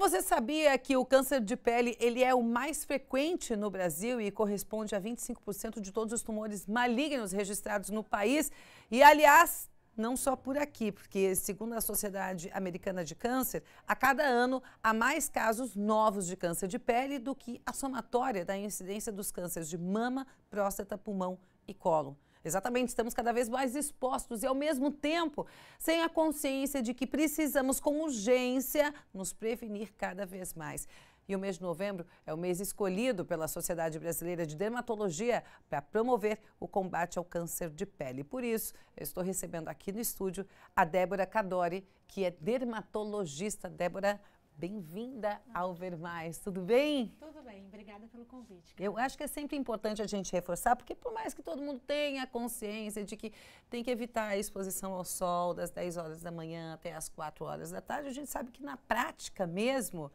você sabia que o câncer de pele ele é o mais frequente no Brasil e corresponde a 25% de todos os tumores malignos registrados no país? E, aliás, não só por aqui, porque, segundo a Sociedade Americana de Câncer, a cada ano há mais casos novos de câncer de pele do que a somatória da incidência dos cânceres de mama, próstata, pulmão e colo. Exatamente, estamos cada vez mais expostos e, ao mesmo tempo, sem a consciência de que precisamos, com urgência, nos prevenir cada vez mais. E o mês de novembro é o mês escolhido pela Sociedade Brasileira de Dermatologia para promover o combate ao câncer de pele. Por isso, eu estou recebendo aqui no estúdio a Débora Cadori, que é dermatologista. Débora, bem-vinda ao Ver Mais. Tudo bem? Tudo bem, obrigada obrigada pelo convite. Eu acho que é sempre importante a gente reforçar, porque por mais que todo mundo tenha consciência de que tem que evitar a exposição ao sol das 10 horas da manhã até as 4 horas da tarde, a gente sabe que na prática mesmo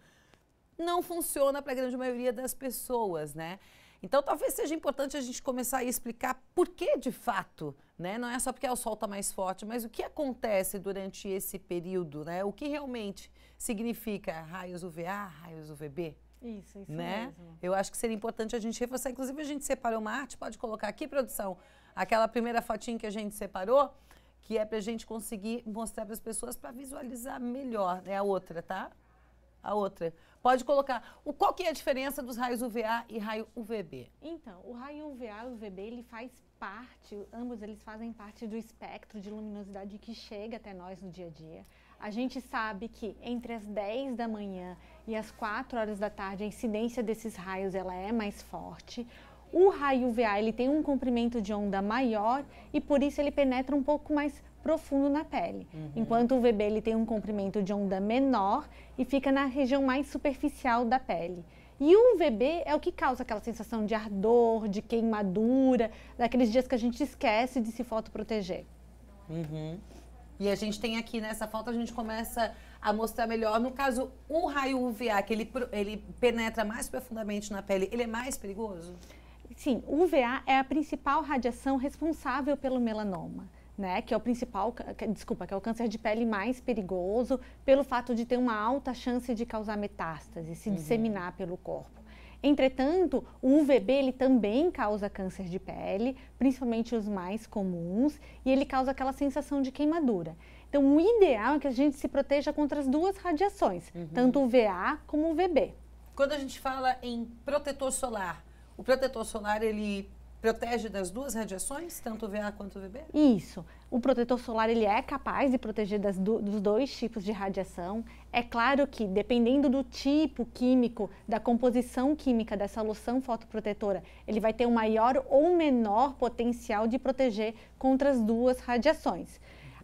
não funciona para a grande maioria das pessoas, né? Então, talvez seja importante a gente começar a explicar por que de fato, né? Não é só porque o sol está mais forte, mas o que acontece durante esse período, né? O que realmente significa raios UVA, raios UVB? Isso, isso né? mesmo. Eu acho que seria importante a gente reforçar. Inclusive, a gente separou uma arte, pode colocar aqui, produção, aquela primeira fotinha que a gente separou, que é para a gente conseguir mostrar para as pessoas para visualizar melhor, né? A outra, tá? A outra. Pode colocar. O, qual que é a diferença dos raios UVA e raio UVB? Então, o raio UVA e UVB, ele faz parte, ambos eles fazem parte do espectro de luminosidade que chega até nós no dia a dia. A gente sabe que entre as 10 da manhã e as 4 horas da tarde a incidência desses raios ela é mais forte. O raio UVA ele tem um comprimento de onda maior e por isso ele penetra um pouco mais profundo na pele, uhum. enquanto o VB ele tem um comprimento de onda menor e fica na região mais superficial da pele. E o VB é o que causa aquela sensação de ardor, de queimadura, daqueles dias que a gente esquece de se fotoproteger. Uhum. E a gente tem aqui nessa foto, a gente começa a mostrar melhor. No caso, o raio UVA, que ele, ele penetra mais profundamente na pele, ele é mais perigoso? Sim, o UVA é a principal radiação responsável pelo melanoma. Né, que é o principal, que, desculpa, que é o câncer de pele mais perigoso, pelo fato de ter uma alta chance de causar metástase, se uhum. disseminar pelo corpo. Entretanto, o UVB ele também causa câncer de pele, principalmente os mais comuns, e ele causa aquela sensação de queimadura. Então, o ideal é que a gente se proteja contra as duas radiações, uhum. tanto o VA como o UVB. Quando a gente fala em protetor solar, o protetor solar ele Protege das duas radiações, tanto VA quanto VB? Isso. O protetor solar ele é capaz de proteger do, dos dois tipos de radiação. É claro que, dependendo do tipo químico, da composição química dessa loção fotoprotetora, ele vai ter um maior ou menor potencial de proteger contra as duas radiações.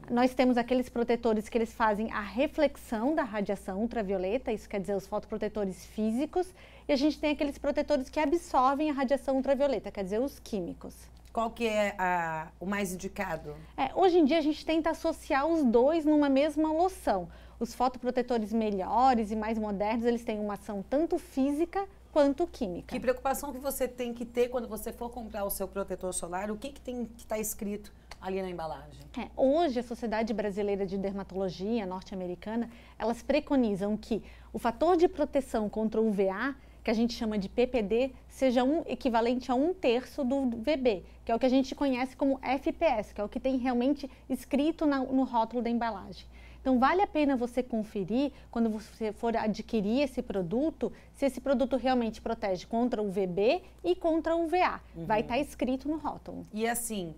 Nós temos aqueles protetores que eles fazem a reflexão da radiação ultravioleta, isso quer dizer os fotoprotetores físicos, e a gente tem aqueles protetores que absorvem a radiação ultravioleta, quer dizer os químicos. Qual que é a, o mais indicado? É, hoje em dia a gente tenta associar os dois numa mesma loção. Os fotoprotetores melhores e mais modernos, eles têm uma ação tanto física quanto química. Que preocupação que você tem que ter quando você for comprar o seu protetor solar? O que, que tem que estar tá escrito ali na embalagem? É, hoje, a Sociedade Brasileira de Dermatologia norte-americana, elas preconizam que o fator de proteção contra o UVA, que a gente chama de PPD, seja um equivalente a um terço do VB, que é o que a gente conhece como FPS, que é o que tem realmente escrito na, no rótulo da embalagem. Então, vale a pena você conferir, quando você for adquirir esse produto, se esse produto realmente protege contra o VB e contra o VA. Uhum. Vai estar tá escrito no rótulo. E assim,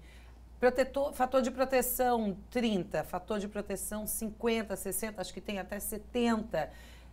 Protetor, fator de proteção 30, fator de proteção 50, 60, acho que tem até 70.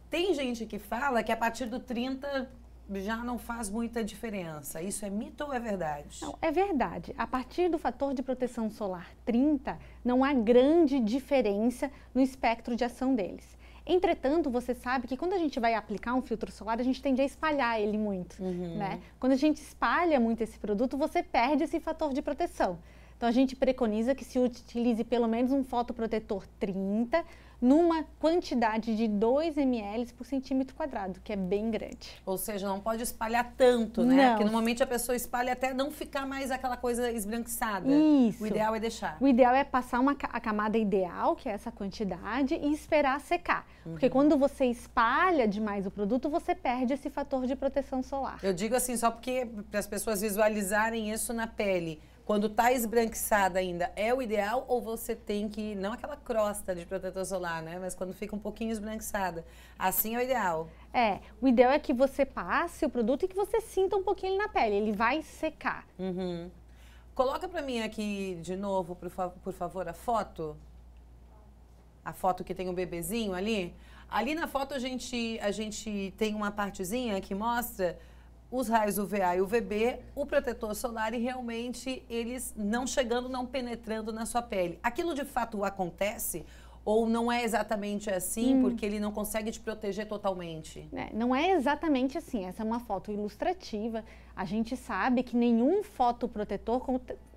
Tem gente que fala que a partir do 30 já não faz muita diferença. Isso é mito ou é verdade? Não, é verdade. A partir do fator de proteção solar 30, não há grande diferença no espectro de ação deles. Entretanto, você sabe que quando a gente vai aplicar um filtro solar, a gente tende a espalhar ele muito, uhum. né? Quando a gente espalha muito esse produto, você perde esse fator de proteção. Então a gente preconiza que se utilize pelo menos um fotoprotetor 30 numa quantidade de 2 ml por centímetro quadrado, que é bem grande. Ou seja, não pode espalhar tanto, né? Não. Porque normalmente a pessoa espalha até não ficar mais aquela coisa esbranquiçada. Isso. O ideal é deixar. O ideal é passar uma, a camada ideal, que é essa quantidade, e esperar secar. Uhum. Porque quando você espalha demais o produto, você perde esse fator de proteção solar. Eu digo assim, só porque para as pessoas visualizarem isso na pele quando tá esbranquiçada ainda, é o ideal ou você tem que, não aquela crosta de protetor solar, né? Mas quando fica um pouquinho esbranquiçada, assim é o ideal. É, o ideal é que você passe o produto e que você sinta um pouquinho ele na pele, ele vai secar. Uhum. Coloca para mim aqui de novo, por, fa por favor, a foto. A foto que tem o um bebezinho ali. Ali na foto a gente, a gente tem uma partezinha que mostra os raios UVA e UVB, o protetor solar e realmente eles não chegando, não penetrando na sua pele. Aquilo de fato acontece ou não é exatamente assim hum. porque ele não consegue te proteger totalmente? É, não é exatamente assim. Essa é uma foto ilustrativa. A gente sabe que nenhum fotoprotetor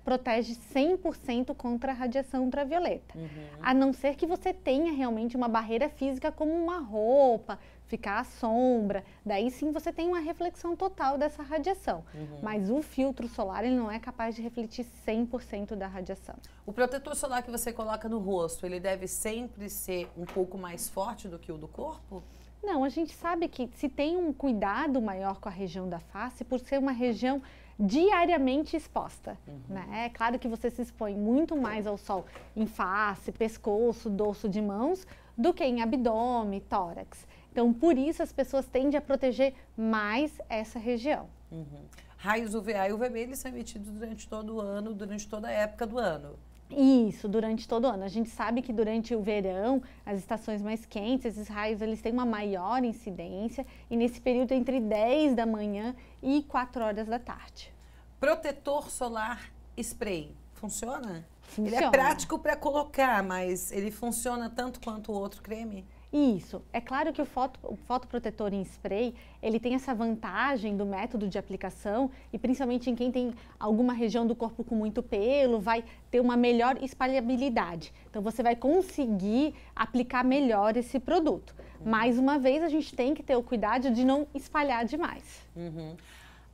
protege 100% contra a radiação ultravioleta. Uhum. A não ser que você tenha realmente uma barreira física como uma roupa, ficar à sombra. Daí sim você tem uma reflexão total dessa radiação. Uhum. Mas o filtro solar ele não é capaz de refletir 100% da radiação. O protetor solar que você coloca no rosto, ele deve sempre ser um pouco mais forte do que o do corpo? Não, a gente sabe que se tem um cuidado maior com a região da face, por ser uma região diariamente exposta. Uhum. Né? É claro que você se expõe muito mais ao sol em face, pescoço, dorso de mãos, do que em abdômen, tórax. Então, por isso as pessoas tendem a proteger mais essa região. Uhum. Raios UVA e UVB eles são emitidos durante todo o ano, durante toda a época do ano. Isso, durante todo o ano. A gente sabe que durante o verão, as estações mais quentes, esses raios eles têm uma maior incidência e nesse período entre 10 da manhã e 4 horas da tarde. Protetor solar spray, funciona? Funciona. Ele é prático para colocar, mas ele funciona tanto quanto o outro creme? Isso. É claro que o, foto, o fotoprotetor em spray, ele tem essa vantagem do método de aplicação e principalmente em quem tem alguma região do corpo com muito pelo, vai ter uma melhor espalhabilidade. Então você vai conseguir aplicar melhor esse produto. Mais uma vez, a gente tem que ter o cuidado de não espalhar demais. Uhum.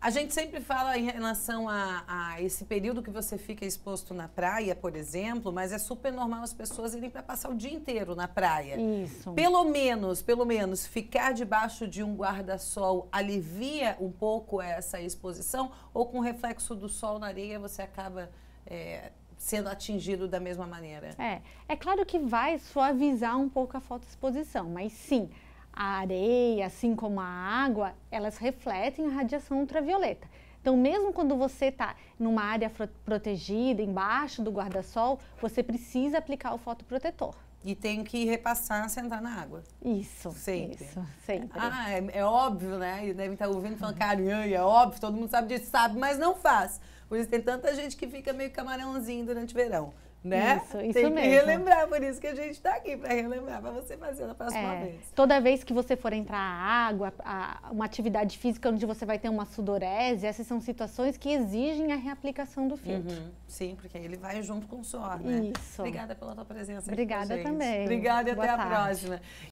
A gente sempre fala em relação a, a, esse período que você fica exposto na praia, por exemplo, mas é super normal as pessoas irem para passar o dia inteiro na praia. Isso. Pelo menos, pelo menos, ficar debaixo de um guarda-sol alivia um pouco essa exposição ou com o reflexo do sol na areia você acaba é, sendo atingido da mesma maneira? É, é claro que vai suavizar um pouco a fotoexposição, mas sim, a areia, assim como a água, elas refletem a radiação ultravioleta. Então, mesmo quando você está numa área protegida, embaixo do guarda-sol, você precisa aplicar o fotoprotetor. E tem que repassar sentar na água. Isso. Sempre. Isso, sempre. Ah, é, é óbvio, né? E devem estar ouvindo falando, caramba, é óbvio, todo mundo sabe disso, sabe, mas não faz. Por isso tem tanta gente que fica meio camarãozinho durante o verão né? Isso, isso Tem que mesmo. relembrar, por isso que a gente está aqui, para relembrar, para você fazer na próxima é, vez. Toda vez que você for entrar a água, a, uma atividade física onde você vai ter uma sudorese, essas são situações que exigem a reaplicação do filtro. Uhum, sim, porque ele vai junto com o suor, né? Isso. Obrigada pela tua presença. Obrigada também. Obrigada e Boa até tarde. a próxima.